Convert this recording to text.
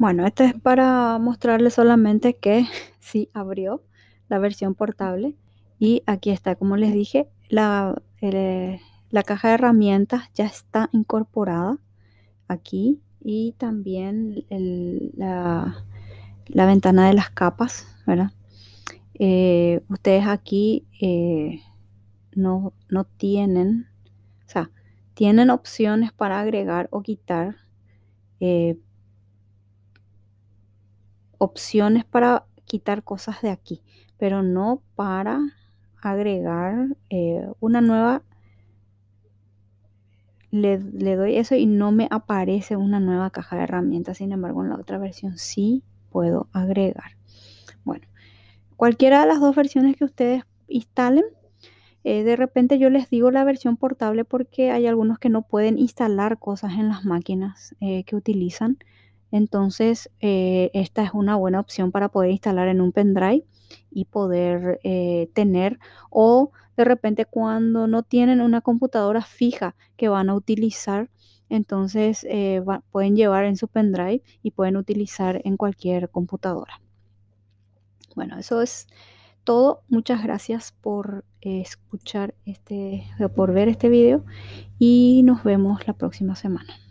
Bueno, esto es para mostrarles solamente que sí abrió la versión portable y aquí está, como les dije, la, eh, la caja de herramientas ya está incorporada aquí y también la, ventana de las capas, ¿verdad? Eh, ustedes aquí eh, no, tienen, o sea, tienen opciones para agregar o quitar, opciones para quitar cosas de aquí, pero no para agregar eh, una nueva. Le, doy eso y no me aparece una nueva caja de herramientas. Sin embargo, en la otra versión sí puedo agregar. Bueno, cualquiera de las dos versiones que ustedes instalen, eh, de repente yo les digo la versión portable porque hay algunos que no pueden instalar cosas en las máquinas eh, que utilizan. Entonces, eh, esta es una buena opción para poder instalar en un pendrive y poder eh, tener o de repente cuando no tienen una computadora fija que van a utilizar, entonces eh, pueden llevar en su pendrive y pueden utilizar en cualquier computadora. Bueno, eso es todo. Muchas gracias por escuchar este, por ver este video y nos vemos la próxima semana.